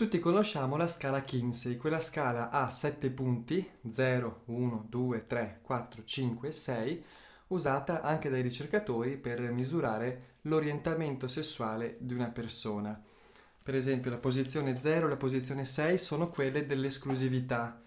Tutti conosciamo la scala Kinsey, quella scala a 7 punti, 0, 1, 2, 3, 4, 5 e 6, usata anche dai ricercatori per misurare l'orientamento sessuale di una persona. Per esempio la posizione 0 e la posizione 6 sono quelle dell'esclusività,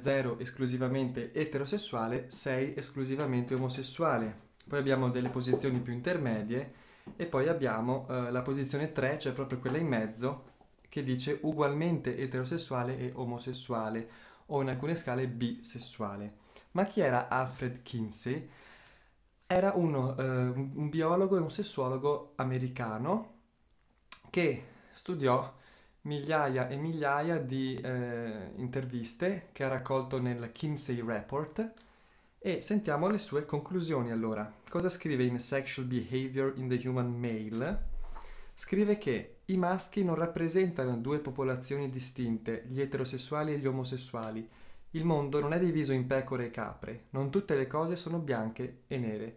0 eh, esclusivamente eterosessuale, 6 esclusivamente omosessuale. Poi abbiamo delle posizioni più intermedie e poi abbiamo eh, la posizione 3, cioè proprio quella in mezzo, che dice ugualmente eterosessuale e omosessuale o in alcune scale bisessuale. Ma chi era Alfred Kinsey? Era uno, eh, un biologo e un sessuologo americano che studiò migliaia e migliaia di eh, interviste che ha raccolto nel Kinsey Report e sentiamo le sue conclusioni allora. Cosa scrive in Sexual Behavior in the Human Male? Scrive che i maschi non rappresentano due popolazioni distinte, gli eterosessuali e gli omosessuali. Il mondo non è diviso in pecore e capre, non tutte le cose sono bianche e nere.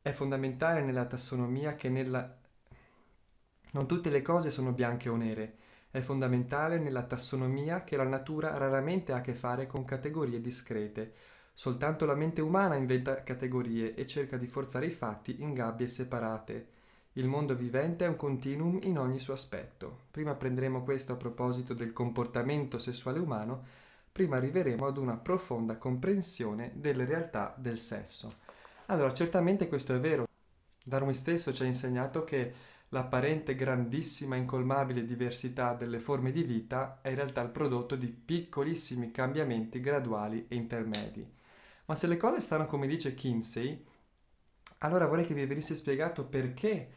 È fondamentale nella tassonomia che nella... Non tutte le cose sono bianche o nere. È fondamentale nella tassonomia che la natura raramente ha a che fare con categorie discrete. Soltanto la mente umana inventa categorie e cerca di forzare i fatti in gabbie separate. Il mondo vivente è un continuum in ogni suo aspetto. Prima prenderemo questo a proposito del comportamento sessuale umano, prima arriveremo ad una profonda comprensione delle realtà del sesso. Allora, certamente questo è vero. Darwin stesso ci ha insegnato che l'apparente grandissima incolmabile diversità delle forme di vita è in realtà il prodotto di piccolissimi cambiamenti graduali e intermedi. Ma se le cose stanno come dice Kinsey, allora vorrei che vi venisse spiegato perché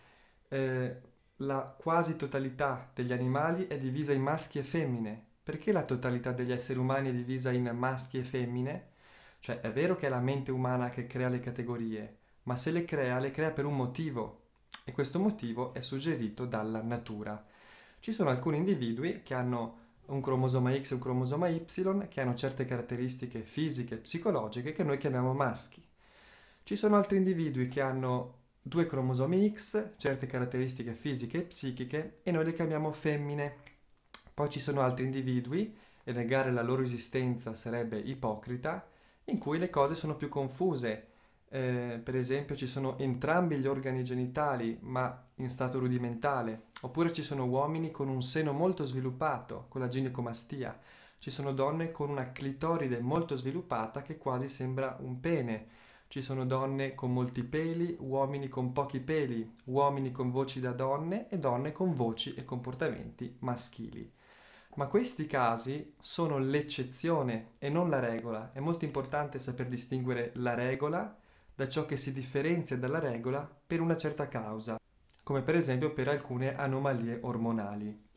eh, la quasi totalità degli animali è divisa in maschi e femmine. Perché la totalità degli esseri umani è divisa in maschi e femmine? Cioè è vero che è la mente umana che crea le categorie, ma se le crea, le crea per un motivo e questo motivo è suggerito dalla natura. Ci sono alcuni individui che hanno un cromosoma X e un cromosoma Y che hanno certe caratteristiche fisiche e psicologiche che noi chiamiamo maschi. Ci sono altri individui che hanno due cromosomi X, certe caratteristiche fisiche e psichiche e noi le chiamiamo femmine. Poi ci sono altri individui, e negare la loro esistenza sarebbe ipocrita, in cui le cose sono più confuse. Eh, per esempio ci sono entrambi gli organi genitali ma in stato rudimentale, oppure ci sono uomini con un seno molto sviluppato, con la ginecomastia, ci sono donne con una clitoride molto sviluppata che quasi sembra un pene ci sono donne con molti peli, uomini con pochi peli, uomini con voci da donne e donne con voci e comportamenti maschili. Ma questi casi sono l'eccezione e non la regola. È molto importante saper distinguere la regola da ciò che si differenzia dalla regola per una certa causa, come per esempio per alcune anomalie ormonali.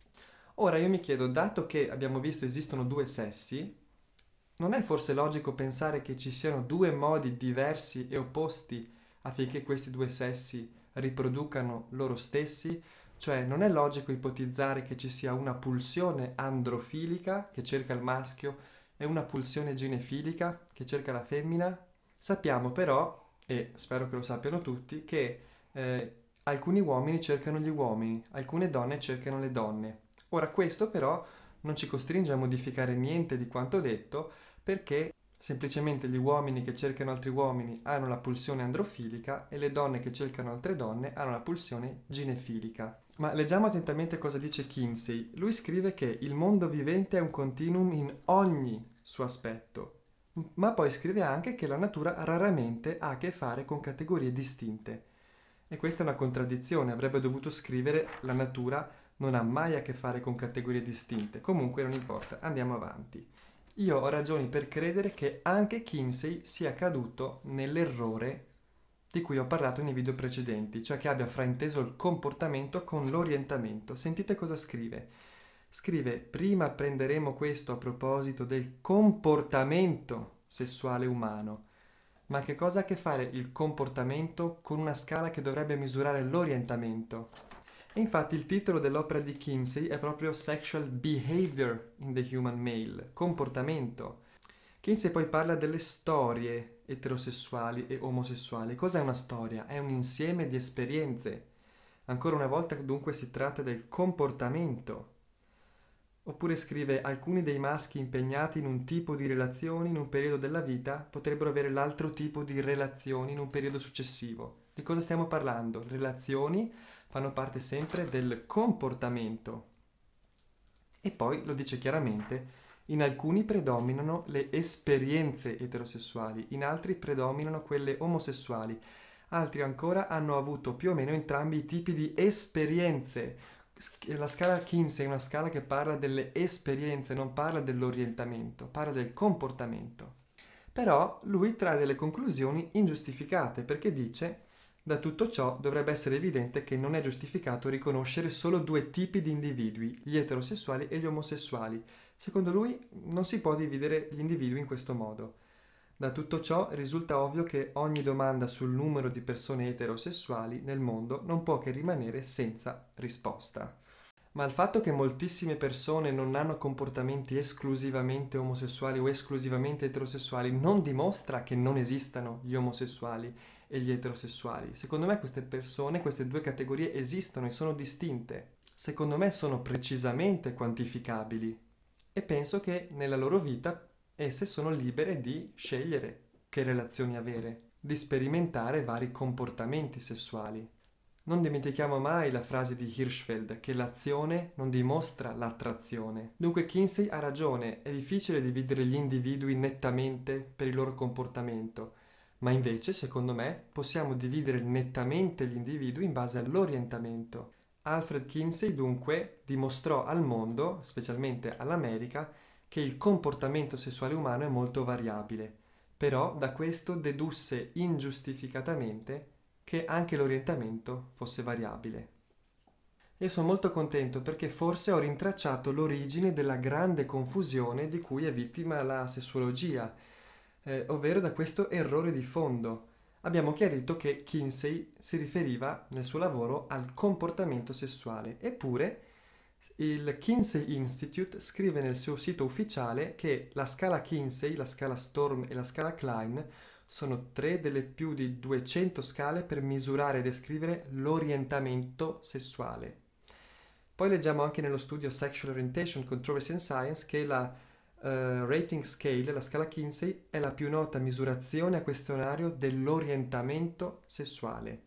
Ora io mi chiedo, dato che abbiamo visto esistono due sessi, non è forse logico pensare che ci siano due modi diversi e opposti affinché questi due sessi riproducano loro stessi? Cioè non è logico ipotizzare che ci sia una pulsione androfilica che cerca il maschio e una pulsione ginefilica che cerca la femmina? Sappiamo però, e spero che lo sappiano tutti, che eh, alcuni uomini cercano gli uomini, alcune donne cercano le donne. Ora questo però non ci costringe a modificare niente di quanto detto perché semplicemente gli uomini che cercano altri uomini hanno la pulsione androfilica e le donne che cercano altre donne hanno la pulsione ginefilica. Ma leggiamo attentamente cosa dice Kinsey. Lui scrive che il mondo vivente è un continuum in ogni suo aspetto, ma poi scrive anche che la natura raramente ha a che fare con categorie distinte. E questa è una contraddizione, avrebbe dovuto scrivere la natura non ha mai a che fare con categorie distinte, comunque non importa, andiamo avanti. Io ho ragioni per credere che anche Kinsey sia caduto nell'errore di cui ho parlato nei video precedenti, cioè che abbia frainteso il comportamento con l'orientamento. Sentite cosa scrive. Scrive, prima prenderemo questo a proposito del comportamento sessuale umano. Ma che cosa ha a che fare il comportamento con una scala che dovrebbe misurare l'orientamento? Infatti il titolo dell'opera di Kinsey è proprio Sexual Behavior in the Human Male, comportamento. Kinsey poi parla delle storie eterosessuali e omosessuali. Cos'è una storia? È un insieme di esperienze. Ancora una volta dunque si tratta del comportamento. Oppure scrive alcuni dei maschi impegnati in un tipo di relazioni in un periodo della vita potrebbero avere l'altro tipo di relazioni in un periodo successivo. Di cosa stiamo parlando? Relazioni fanno parte sempre del comportamento. E poi lo dice chiaramente, in alcuni predominano le esperienze eterosessuali, in altri predominano quelle omosessuali, altri ancora hanno avuto più o meno entrambi i tipi di esperienze. La scala Kinsey è una scala che parla delle esperienze, non parla dell'orientamento, parla del comportamento. Però lui trae delle conclusioni ingiustificate perché dice da tutto ciò dovrebbe essere evidente che non è giustificato riconoscere solo due tipi di individui, gli eterosessuali e gli omosessuali. Secondo lui non si può dividere gli individui in questo modo. Da tutto ciò risulta ovvio che ogni domanda sul numero di persone eterosessuali nel mondo non può che rimanere senza risposta. Ma il fatto che moltissime persone non hanno comportamenti esclusivamente omosessuali o esclusivamente eterosessuali non dimostra che non esistano gli omosessuali e gli eterosessuali. Secondo me queste persone, queste due categorie esistono e sono distinte. Secondo me sono precisamente quantificabili e penso che nella loro vita esse sono libere di scegliere che relazioni avere, di sperimentare vari comportamenti sessuali. Non dimentichiamo mai la frase di Hirschfeld che l'azione non dimostra l'attrazione. Dunque Kinsey ha ragione, è difficile dividere gli individui nettamente per il loro comportamento, ma invece, secondo me, possiamo dividere nettamente gli individui in base all'orientamento. Alfred Kinsey dunque dimostrò al mondo, specialmente all'America, che il comportamento sessuale umano è molto variabile, però da questo dedusse ingiustificatamente che anche l'orientamento fosse variabile. Io sono molto contento perché forse ho rintracciato l'origine della grande confusione di cui è vittima la sessuologia, eh, ovvero da questo errore di fondo. Abbiamo chiarito che Kinsey si riferiva nel suo lavoro al comportamento sessuale, eppure il Kinsey Institute scrive nel suo sito ufficiale che la scala Kinsey, la scala Storm e la scala Klein sono tre delle più di 200 scale per misurare e descrivere l'orientamento sessuale. Poi leggiamo anche nello studio Sexual Orientation Controversy in Science che la uh, rating scale, la scala Kinsey, è la più nota misurazione a questionario dell'orientamento sessuale.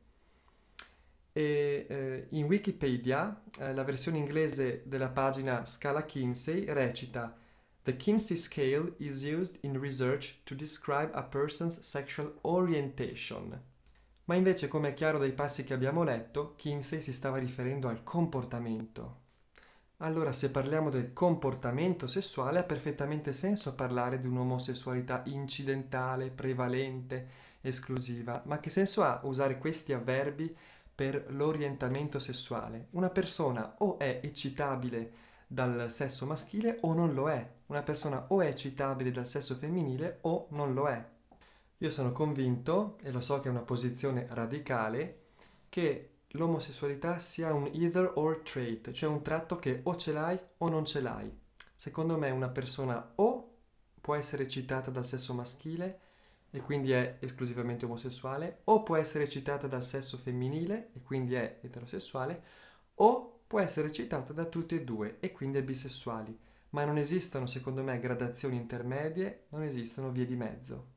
E, uh, in Wikipedia uh, la versione inglese della pagina scala Kinsey recita The Kinsey scale is used in research to describe a person's sexual orientation. Ma invece, come è chiaro dai passi che abbiamo letto, Kinsey si stava riferendo al comportamento, allora, se parliamo del comportamento sessuale, ha perfettamente senso parlare di un'omosessualità incidentale, prevalente, esclusiva. Ma che senso ha usare questi avverbi per l'orientamento sessuale? Una persona o è eccitabile dal sesso maschile o non lo è. Una persona o è eccitabile dal sesso femminile o non lo è. Io sono convinto, e lo so che è una posizione radicale, che l'omosessualità sia un either or trait, cioè un tratto che o ce l'hai o non ce l'hai. Secondo me una persona o può essere eccitata dal sesso maschile e quindi è esclusivamente omosessuale, o può essere eccitata dal sesso femminile e quindi è eterosessuale, o può essere eccitata da tutti e due e quindi è bisessuali. Ma non esistono, secondo me, gradazioni intermedie, non esistono vie di mezzo.